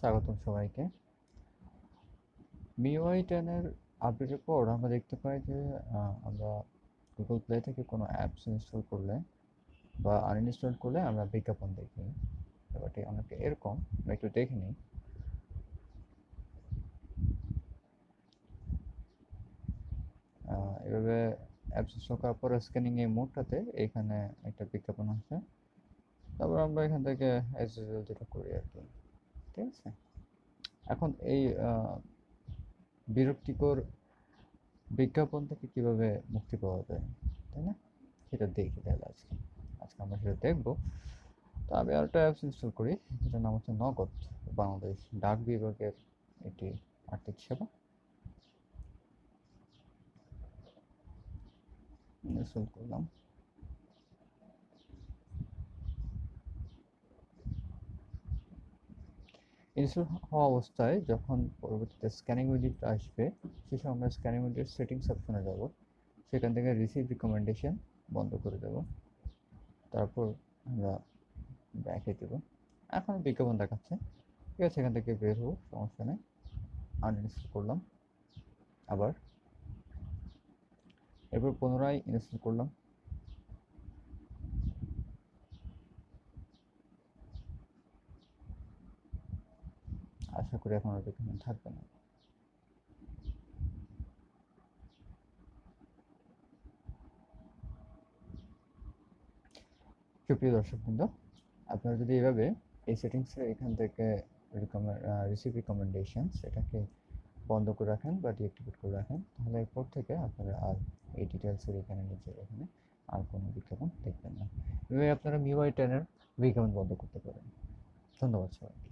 স্বাগতম সবাইকে মিওয়াই টেনের আপডেটের পর আমরা দেখতে পাই যে আমরা গুগল প্লে থেকে কোনো অ্যাপস ইনস্টল করলে বা আনইনস্টল করলে আমরা বিজ্ঞাপন দেখি ব্যাপারটি অনেকটা এরকম আমরা একটু দেখে নিই এভাবে অ্যাপস ইনস্টল করার পর স্ক্যানিং এই মোডটাতে এখানে একটা বিজ্ঞাপন আছে তারপর আমরা এখান থেকে এস ইউজুয়াল যেটা করি আর কি ঠিক আছে এখন এই বিরক্তিকর বিজ্ঞাপন থেকে কিভাবে মুক্তি পাওয়া যায় তাই না সেটা দেখি তাহলে আজকে আজকে আমরা সেটা দেখবো তো আমি আর একটা অ্যাপস ইনস্টল করি যেটার নাম হচ্ছে নগদ বাংলাদেশ ডাক বিভাগের একটি আর্থিক সেবা ইনস্টল করলাম ইনস্টল হওয়া অবস্থায় যখন পরবর্তীতে স্ক্যানিং উইন্ডোটা আসবে সে সময় আমরা স্ক্যানিং উইন্ডোর সেটিংস অপশনে যাব সেখান থেকে রিসিভ রিকমেন্ডেশন বন্ধ করে দেব তারপর আমরা ব্যাকে দেব এখন বিজ্ঞাপন দেখাচ্ছে ঠিক আছে এখান থেকে বের হবো সমস্যা নেই আনইনস্টল করলাম আবার এরপর পুনরায় ইনস্টল করলাম আশা করি আপনারা বিঘ্ন থাকবে না সুপ্রিয় বৃন্দ আপনারা যদি এভাবে এই সেটিংসে এখান থেকে রিসিভ রিকমেন্ডেশন সেটাকে বন্ধ করে রাখেন বা ডিএক্টিভেট করে রাখেন তাহলে এরপর থেকে আপনারা আর এই ডিটেলসের এখানে নিচে এখানে আর কোনো বিজ্ঞাপন দেখবেন না এভাবে আপনারা মিওয়াই টেনের বিজ্ঞাপন বন্ধ করতে পারেন ধন্যবাদ সবাই